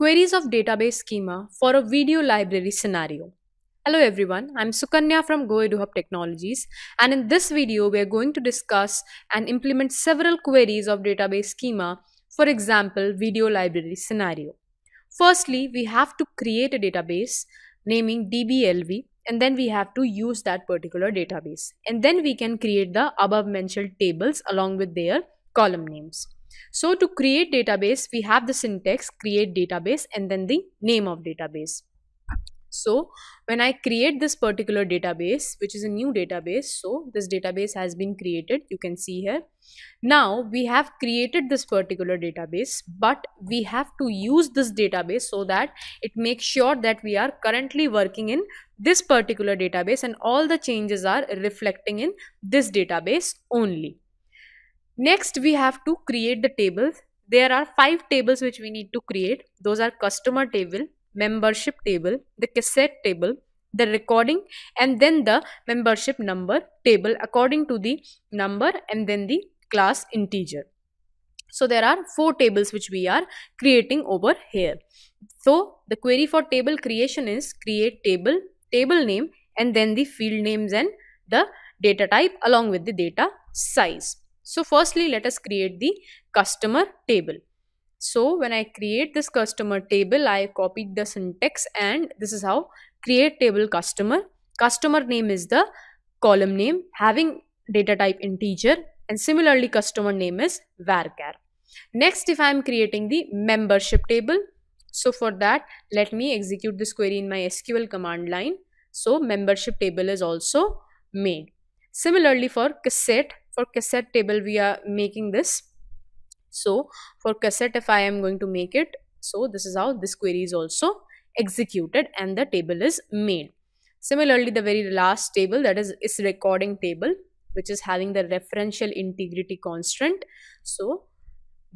Queries of Database Schema for a Video Library Scenario. Hello everyone, I'm Sukanya from GoEduHub Technologies and in this video we are going to discuss and implement several queries of database schema, for example video library scenario. Firstly, we have to create a database naming DBLV and then we have to use that particular database and then we can create the above mentioned tables along with their column names. So to create database, we have the syntax create database and then the name of database. So when I create this particular database, which is a new database, so this database has been created, you can see here. Now we have created this particular database, but we have to use this database so that it makes sure that we are currently working in this particular database and all the changes are reflecting in this database only. Next, we have to create the tables. There are five tables which we need to create. Those are customer table, membership table, the cassette table, the recording and then the membership number table according to the number and then the class integer. So there are four tables which we are creating over here. So the query for table creation is create table, table name and then the field names and the data type along with the data size. So firstly, let us create the customer table. So when I create this customer table, I copied the syntax and this is how create table customer. Customer name is the column name having data type integer and similarly customer name is varchar. Next, if I am creating the membership table, so for that, let me execute this query in my SQL command line. So membership table is also made. Similarly for cassette for cassette table we are making this so for cassette if i am going to make it so this is how this query is also executed and the table is made similarly the very last table that is is recording table which is having the referential integrity constraint so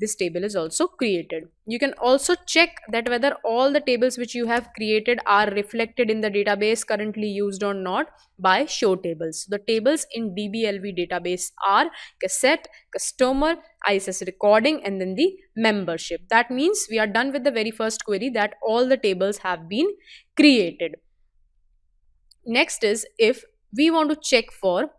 this table is also created. You can also check that whether all the tables which you have created are reflected in the database currently used or not by show tables. The tables in DBLV database are cassette, customer, ISS recording and then the membership. That means we are done with the very first query that all the tables have been created. Next is if we want to check for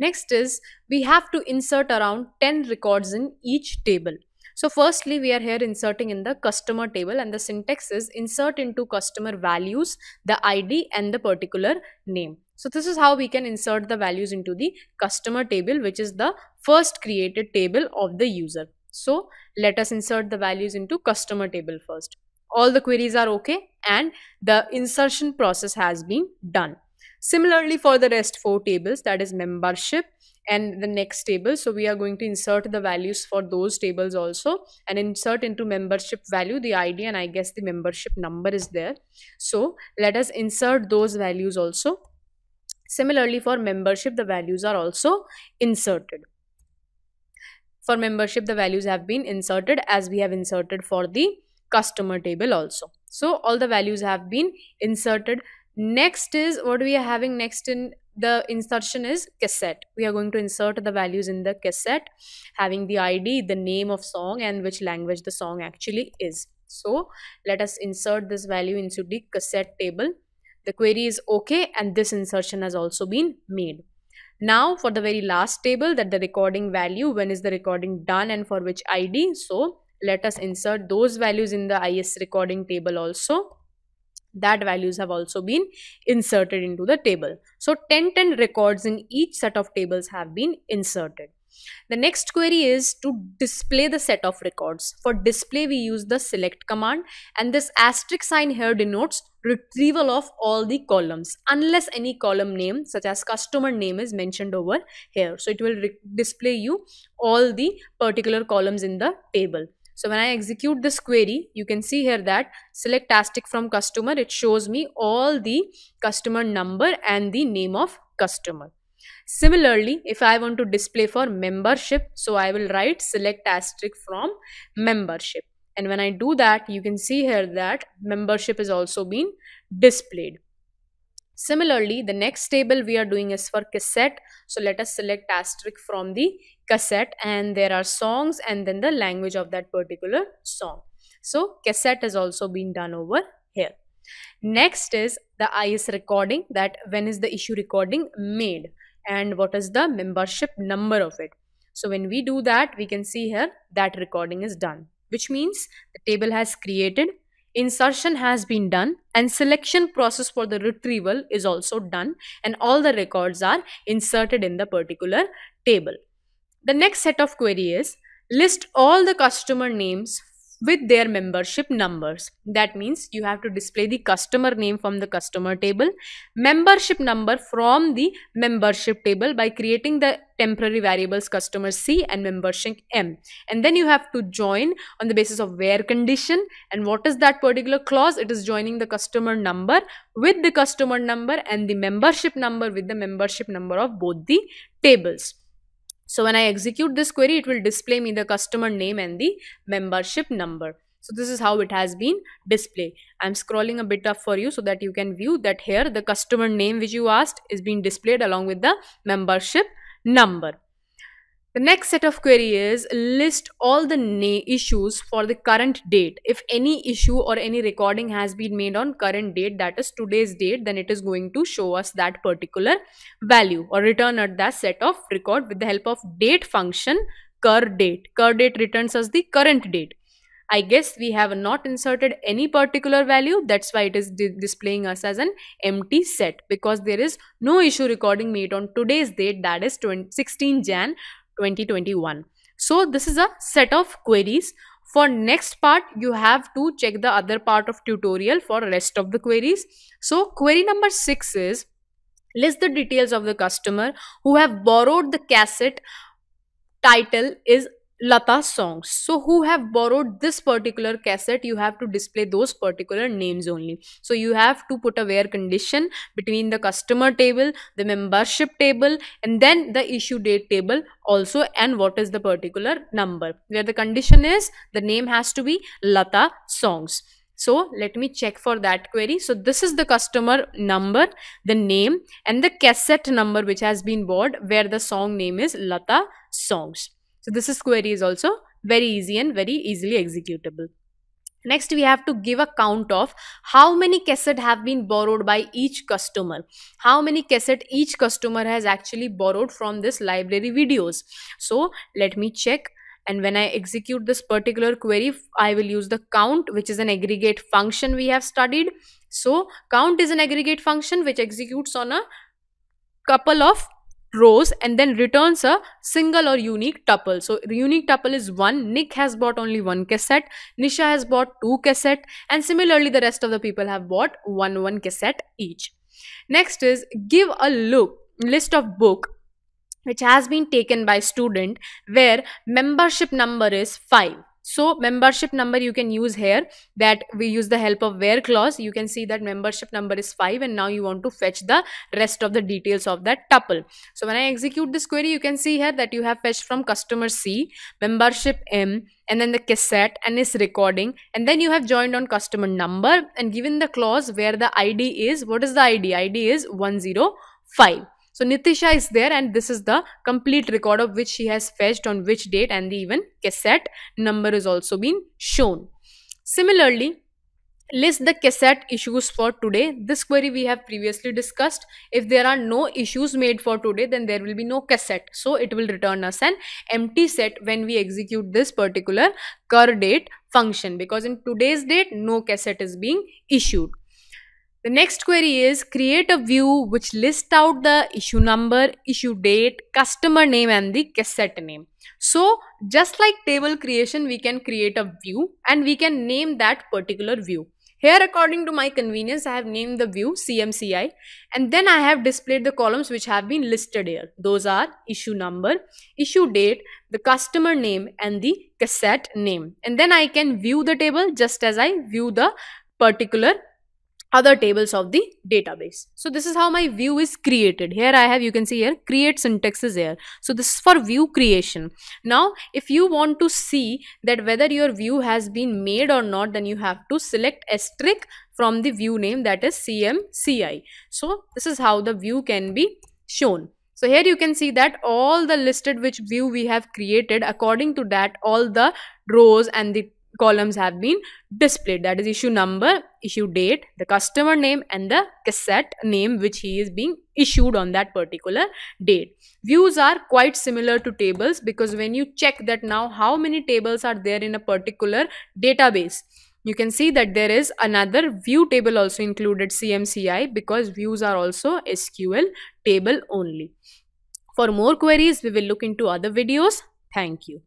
Next is we have to insert around 10 records in each table. So firstly, we are here inserting in the customer table and the syntax is insert into customer values, the ID and the particular name. So this is how we can insert the values into the customer table, which is the first created table of the user. So let us insert the values into customer table first. All the queries are okay and the insertion process has been done. Similarly, for the rest four tables, that is membership and the next table. So we are going to insert the values for those tables also and insert into membership value, the ID and I guess the membership number is there. So let us insert those values also. Similarly, for membership, the values are also inserted. For membership, the values have been inserted as we have inserted for the customer table also. So all the values have been inserted next is what we are having next in the insertion is cassette we are going to insert the values in the cassette having the id the name of song and which language the song actually is so let us insert this value into the cassette table the query is okay and this insertion has also been made now for the very last table that the recording value when is the recording done and for which id so let us insert those values in the is recording table also that values have also been inserted into the table. So 10 10 records in each set of tables have been inserted. The next query is to display the set of records. For display, we use the select command and this asterisk sign here denotes retrieval of all the columns unless any column name such as customer name is mentioned over here. So it will display you all the particular columns in the table. So when I execute this query, you can see here that select Astic from customer, it shows me all the customer number and the name of customer. Similarly, if I want to display for membership, so I will write select asterisk from membership. And when I do that, you can see here that membership is also being displayed. Similarly, the next table we are doing is for cassette. So let us select asterisk from the cassette and there are songs and then the language of that particular song. So cassette has also been done over here. Next is the IS recording that when is the issue recording made and what is the membership number of it. So when we do that, we can see here that recording is done, which means the table has created insertion has been done and selection process for the retrieval is also done and all the records are inserted in the particular table. The next set of query is list all the customer names with their membership numbers. That means you have to display the customer name from the customer table, membership number from the membership table by creating the temporary variables customer C and membership M. And then you have to join on the basis of where condition and what is that particular clause? It is joining the customer number with the customer number and the membership number with the membership number of both the tables. So when I execute this query, it will display me the customer name and the membership number. So this is how it has been displayed. I'm scrolling a bit up for you so that you can view that here the customer name which you asked is being displayed along with the membership number. The next set of query is list all the issues for the current date. If any issue or any recording has been made on current date, that is today's date, then it is going to show us that particular value or return at that set of record with the help of date function cur date. Cur date returns us the current date. I guess we have not inserted any particular value. That's why it is displaying us as an empty set because there is no issue recording made on today's date that is 20, 16 Jan 2021 so this is a set of queries for next part you have to check the other part of tutorial for rest of the queries so query number 6 is list the details of the customer who have borrowed the cassette title is Lata songs. So, who have borrowed this particular cassette, you have to display those particular names only. So, you have to put a where condition between the customer table, the membership table, and then the issue date table also, and what is the particular number. Where the condition is, the name has to be Lata songs. So let me check for that query. So this is the customer number, the name and the cassette number which has been bought where the song name is Lata Songs. So this is query is also very easy and very easily executable. Next, we have to give a count of how many cassette have been borrowed by each customer. How many cassette each customer has actually borrowed from this library videos. So let me check. And when I execute this particular query, I will use the count, which is an aggregate function we have studied. So count is an aggregate function which executes on a couple of rows and then returns a single or unique tuple. So unique tuple is one. Nick has bought only one cassette. Nisha has bought two cassette and similarly the rest of the people have bought one one cassette each. Next is give a look list of book which has been taken by student where membership number is 5 so membership number you can use here that we use the help of where clause you can see that membership number is 5 and now you want to fetch the rest of the details of that tuple so when i execute this query you can see here that you have fetched from customer c membership m and then the cassette and is recording and then you have joined on customer number and given the clause where the id is what is the id id is 105 so Nitisha is there and this is the complete record of which she has fetched on which date and the even cassette number is also been shown. Similarly, list the cassette issues for today. This query we have previously discussed. If there are no issues made for today, then there will be no cassette. So it will return us an empty set when we execute this particular cur date function because in today's date, no cassette is being issued. The next query is create a view which lists out the issue number, issue date, customer name and the cassette name. So just like table creation, we can create a view and we can name that particular view. Here according to my convenience, I have named the view CMCI and then I have displayed the columns which have been listed here. Those are issue number, issue date, the customer name and the cassette name. And then I can view the table just as I view the particular other tables of the database. So this is how my view is created. Here I have, you can see here, create syntax is here. So this is for view creation. Now, if you want to see that whether your view has been made or not, then you have to select asterisk from the view name that is CMCI. So this is how the view can be shown. So here you can see that all the listed which view we have created according to that all the rows and the columns have been displayed that is issue number issue date the customer name and the cassette name which he is being issued on that particular date views are quite similar to tables because when you check that now how many tables are there in a particular database you can see that there is another view table also included CMCI because views are also SQL table only. For more queries, we will look into other videos. Thank you.